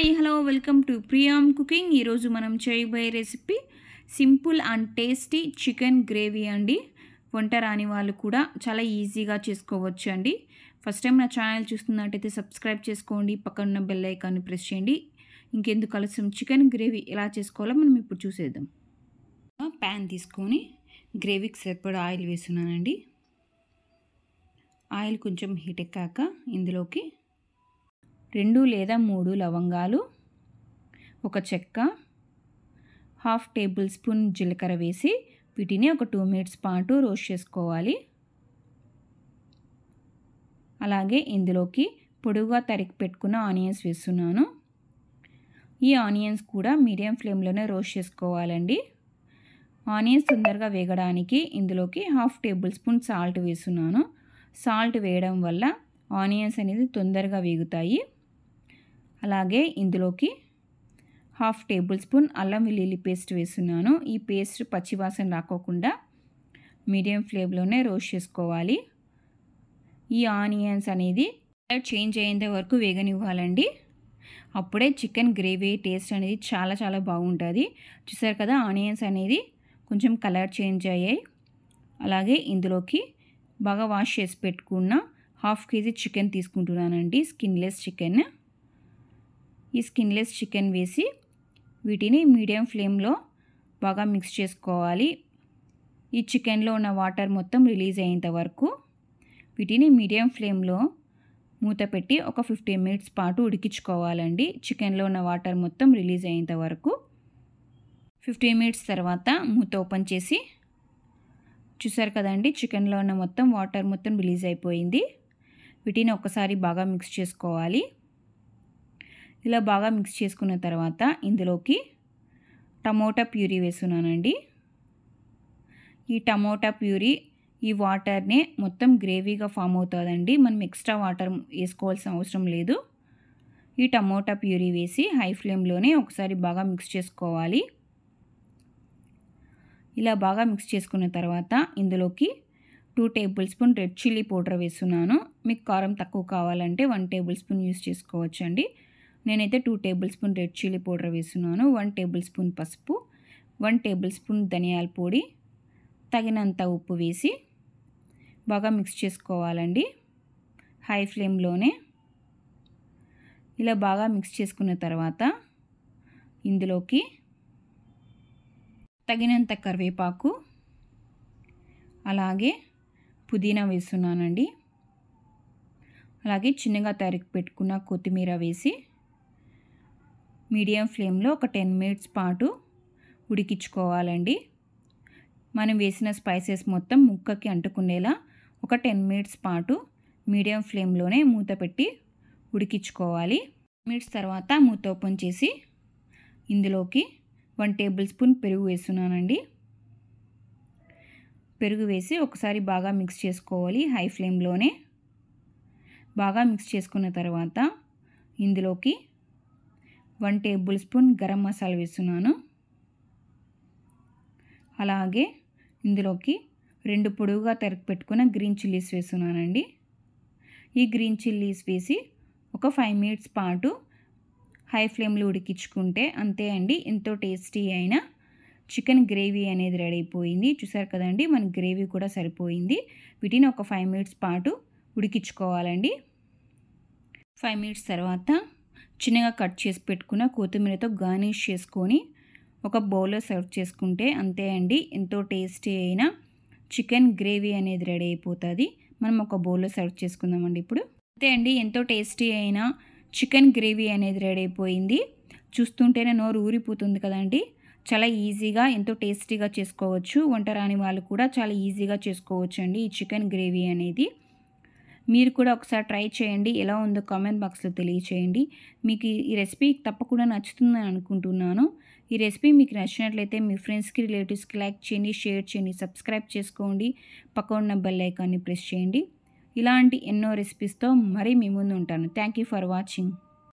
hi hello welcome to Priyam cooking ఈరోజు మనం చేయబోయే recipe simple and tasty chicken gravy అండి వంట రాని వాళ్ళు కూడా చాలా ఈజీగా చేసుకోవచ్చు అండి ఫస్ట్ టైం నా ఛానల్ చూస్తున్నట్టయితే సబ్స్క్రైబ్ చేసుకోండి పక్కన ఉన్న బెల్ ఐకాన్ని ప్రెస్ చేయండి ఇంకెందుకు ఆలస్యం చికెన్ గ్రేవీ ఎలా చేసుకోవాలో మనం ఇప్పుడు చూసేద్దాం ప్యాన్ తీసుకొని గ్రేవీకి సరిపడా ఆయిల్ వేస్తున్నానండి ఆయిల్ కొంచెం హీట్ ఎక్కాక ఇందులోకి రెండు లేదా మూడు లవంగాలు ఒక చెక్క హాఫ్ టేబుల్ స్పూన్ జీలకర్ర వేసి వీటిని ఒక టూ మినిట్స్ పాటు రోస్ట్ చేసుకోవాలి అలాగే ఇందులోకి పొడుగుగా తరిగి పెట్టుకున్న ఆనియన్స్ వేస్తున్నాను ఈ ఆనియన్స్ కూడా మీడియం ఫ్లేమ్లోనే రోస్ట్ చేసుకోవాలండి ఆనియన్స్ తొందరగా వేగడానికి ఇందులోకి హాఫ్ టేబుల్ స్పూన్ సాల్ట్ వేస్తున్నాను సాల్ట్ వేయడం వల్ల ఆనియన్స్ అనేది తొందరగా వేగుతాయి అలాగే ఇందులోకి హాఫ్ టేబుల్ స్పూన్ అల్లం వెల్లుల్లి పేస్ట్ వేస్తున్నాను ఈ పేస్ట్ పచ్చివాసన రాకోకుండా మీడియం ఫ్లేమ్లోనే రోస్ట్ చేసుకోవాలి ఈ ఆనియన్స్ అనేది చేంజ్ అయ్యేంత వరకు వేగనివ్వాలండి అప్పుడే చికెన్ గ్రేవీ టేస్ట్ అనేది చాలా చాలా బాగుంటుంది చూసారు కదా ఆనియన్స్ అనేది కొంచెం కలర్ చేంజ్ అయ్యాయి అలాగే ఇందులోకి బాగా వాష్ చేసి పెట్టుకున్న హాఫ్ కేజీ చికెన్ తీసుకుంటున్నానండి స్కిన్లెస్ చికెన్ ఈ స్కిన్లెస్ చికెన్ వేసి వీటిని మీడియం ఫ్లేమ్లో బాగా మిక్స్ చేసుకోవాలి ఈ చికెన్లో ఉన్న వాటర్ మొత్తం రిలీజ్ అయ్యేంత వరకు వీటిని మీడియం ఫ్లేమ్లో మూత పెట్టి ఒక ఫిఫ్టీన్ మినిట్స్ పాటు ఉడికించుకోవాలండి చికెన్లో ఉన్న వాటర్ మొత్తం రిలీజ్ అయ్యేంత వరకు ఫిఫ్టీన్ మినిట్స్ తర్వాత మూత ఓపెన్ చేసి చూసారు కదండి చికెన్లో ఉన్న మొత్తం వాటర్ మొత్తం రిలీజ్ అయిపోయింది వీటిని ఒకసారి బాగా మిక్స్ చేసుకోవాలి ఇలా బాగా మిక్స్ చేసుకున్న తర్వాత ఇందులోకి టమోటా ప్యూరీ వేస్తున్నానండి ఈ టమోటా ప్యూరీ ఈ వాటర్నే మొత్తం గ్రేవీగా ఫామ్ అవుతుందండి మనం ఎక్స్ట్రా వాటర్ వేసుకోవాల్సిన అవసరం లేదు ఈ టమోటా ప్యూరీ వేసి హై ఫ్లేమ్లోనే ఒకసారి బాగా మిక్స్ చేసుకోవాలి ఇలా బాగా మిక్స్ చేసుకున్న తర్వాత ఇందులోకి two tablespoon red chilli powder వేస్తున్నాను మీకు కారం తక్కువ కావాలంటే వన్ టేబుల్ స్పూన్ యూస్ చేసుకోవచ్చండి నేనైతే two tablespoon red chilli powder వేస్తున్నాను వన్ టేబుల్ స్పూన్ పసుపు వన్ టేబుల్ స్పూన్ ధనియాల పొడి తగినంత ఉప్పు వేసి బాగా మిక్స్ చేసుకోవాలండి హై ఫ్లేమ్లోనే ఇలా బాగా మిక్స్ చేసుకున్న తర్వాత ఇందులోకి తగినంత కరివేపాకు అలాగే పుదీనా వేస్తున్నానండి అలాగే చిన్నగా తరిగి పెట్టుకున్న కొత్తిమీర వేసి మీడియం ఫ్లేమ్లో ఒక టెన్ మినిట్స్ పాటు ఉడికించుకోవాలండి మనం వేసిన స్పైసెస్ మొత్తం ముక్కకి అంటుకునేలా ఒక టెన్ మినిట్స్ పాటు మీడియం ఫ్లేమ్లోనే మూత పెట్టి ఉడికించుకోవాలి మినిట్స్ తర్వాత మూత ఓపెన్ చేసి ఇందులోకి వన్ టేబుల్ స్పూన్ పెరుగు వేస్తున్నానండి పెరుగు వేసి ఒకసారి బాగా మిక్స్ చేసుకోవాలి హై ఫ్లేమ్లోనే బాగా మిక్స్ చేసుకున్న తర్వాత ఇందులోకి one tablespoon garam masala వేస్తున్నాను అలాగే ఇందులోకి రెండు పొడుగుగా తరిగి పెట్టుకున్న గ్రీన్ చిల్లీస్ వేస్తున్నానండి ఈ గ్రీన్ చిల్లీస్ వేసి ఒక ఫైవ్ మినిట్స్ పాటు హై ఫ్లేమ్లో ఉడికించుకుంటే అంతే అండి ఎంతో టేస్టీ అయిన చికెన్ గ్రేవీ అనేది రెడీ అయిపోయింది చూసారు కదండి మన గ్రేవీ కూడా సరిపోయింది వీటిని ఒక ఫైవ్ మినిట్స్ పాటు ఉడికించుకోవాలండి ఫైవ్ మినిట్స్ తర్వాత చిన్నగా కట్ చేసి పెట్టుకున్న కొత్తిమీరతో గార్నిష్ చేసుకొని ఒక బౌల్లో సర్వ్ చేసుకుంటే అంతే అండి ఎంతో టేస్టీ అయిన చికెన్ గ్రేవీ అనేది రెడీ అయిపోతుంది మనం ఒక బౌల్లో సర్వ్ చేసుకుందామండి ఇప్పుడు అంతే అండి ఎంతో టేస్టీ అయిన చికెన్ గ్రేవీ అనేది రెడీ అయిపోయింది చూస్తుంటేనే నోరు ఊరిపోతుంది కదండి చాలా ఈజీగా ఎంతో టేస్టీగా చేసుకోవచ్చు వంట రాని వాళ్ళు కూడా చాలా ఈజీగా చేసుకోవచ్చు అండి ఈ చికెన్ గ్రేవీ అనేది మీరు కూడా ఒకసారి ట్రై చేయండి ఎలా ఉందో కామెంట్ బాక్స్లో తెలియచేయండి మీకు ఈ రెసిపీ తప్పకుండా నచ్చుతుందని అనుకుంటున్నాను ఈ రెసిపీ మీకు నచ్చినట్లయితే మీ ఫ్రెండ్స్కి రిలేటివ్స్కి లైక్ చేయండి షేర్ చేయండి సబ్స్క్రైబ్ చేసుకోండి పక్కన బెల్ ఐకాన్ని ప్రెస్ చేయండి ఇలాంటి ఎన్నో రెసిపీస్తో మరీ మీ ముందు ఉంటాను థ్యాంక్ యూ ఫర్ వాచింగ్